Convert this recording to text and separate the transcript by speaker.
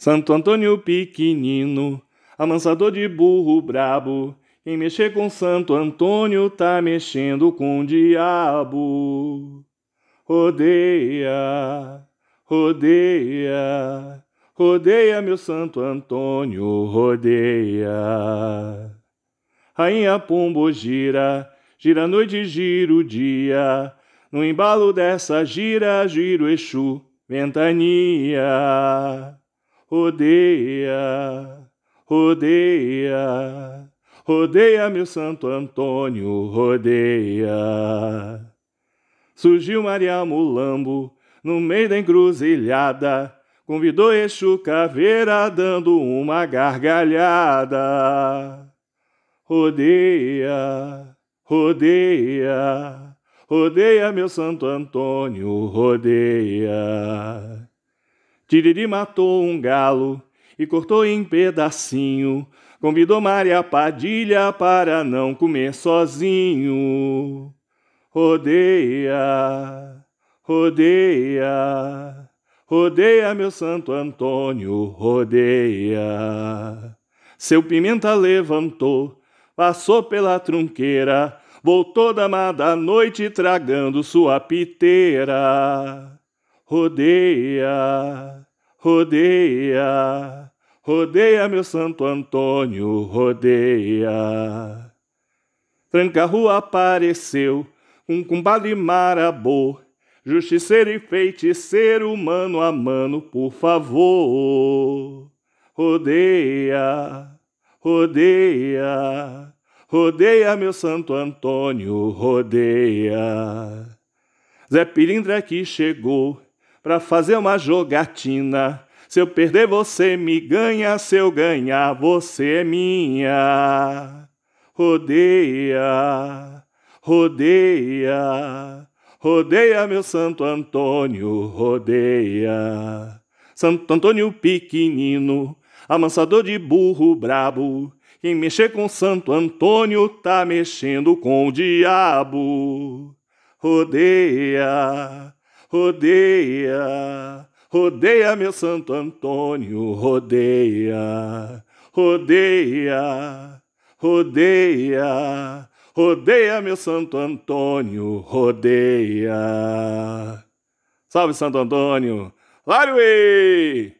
Speaker 1: Santo Antônio pequenino, amansador de burro brabo, quem mexer com Santo Antônio tá mexendo com o diabo. Rodeia, rodeia, rodeia meu Santo Antônio, rodeia. Rainha Pombo gira, gira a noite, gira o dia, no embalo dessa gira, giro Exu, ventania rodeia, rodeia, rodeia meu Santo Antônio, rodeia. Surgiu Maria Mulambo no meio da encruzilhada, convidou Exu Caveira dando uma gargalhada. Rodeia, rodeia, rodeia meu Santo Antônio, rodeia. Tiriri matou um galo e cortou em pedacinho. Convidou Maria Padilha para não comer sozinho. Rodeia, rodeia, rodeia meu Santo Antônio, rodeia. Seu pimenta levantou, passou pela trunqueira, voltou da mada noite tragando sua piteira rodeia, rodeia, rodeia meu Santo Antônio, rodeia. Tranca rua apareceu um e marabô, justiceiro e feiticeiro, mano a mano, por favor. Rodeia, rodeia, rodeia meu Santo Antônio, rodeia. Zé Pilindra que chegou, para fazer uma jogatina. Se eu perder, você me ganha, se eu ganhar, você é minha. Rodeia, rodeia, rodeia, meu Santo Antônio, rodeia. Santo Antônio pequenino, amansador de burro brabo. Quem mexer com Santo Antônio tá mexendo com o diabo. Rodeia, rodeia, rodeia meu Santo Antônio, rodeia, rodeia, rodeia, rodeia meu Santo Antônio, rodeia. Salve Santo Antônio! Larue!